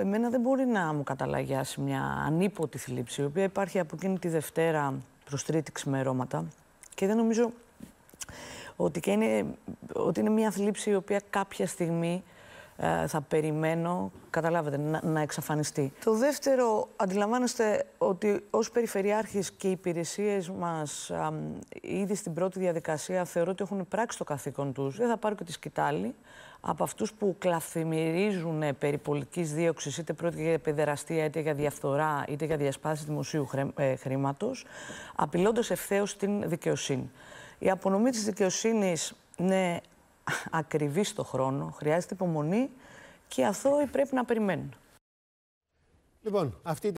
εμένα δεν μπορεί να μου καταλαγιάσει μια ανίποτη θλίψη, η οποία υπάρχει από εκείνη τη Δευτέρα προς τρίτη ξημερώματα και δεν νομίζω ότι, είναι, ότι είναι μια θλίψη η οποία κάποια στιγμή ε, θα περιμένω, καταλάβετε, να, εξαφανιστεί. Το δεύτερο, αντιλαμβάνεστε ότι ως Περιφερειάρχης και οι υπηρεσίες μας α, ήδη στην πρώτη διαδικασία θεωρώ ότι έχουν πράξει το καθήκον τους. Δεν θα πάρω και τη σκητάλη από αυτούς που κλαφθημυρίζουν περί πολιτικής δίωξης, είτε πρώτη για παιδεραστία, είτε για διαφθορά, είτε για διασπάθηση δημοσίου ε, χρήματος, απειλώντας ευθέως την δικαιοσύνη. Η απονομή της δικαιοσύνης ναι, ακριβής το χρόνο, χρειάζεται υπομονή και οι αθώοι πρέπει να περιμένουν. Λοιπόν, αυτή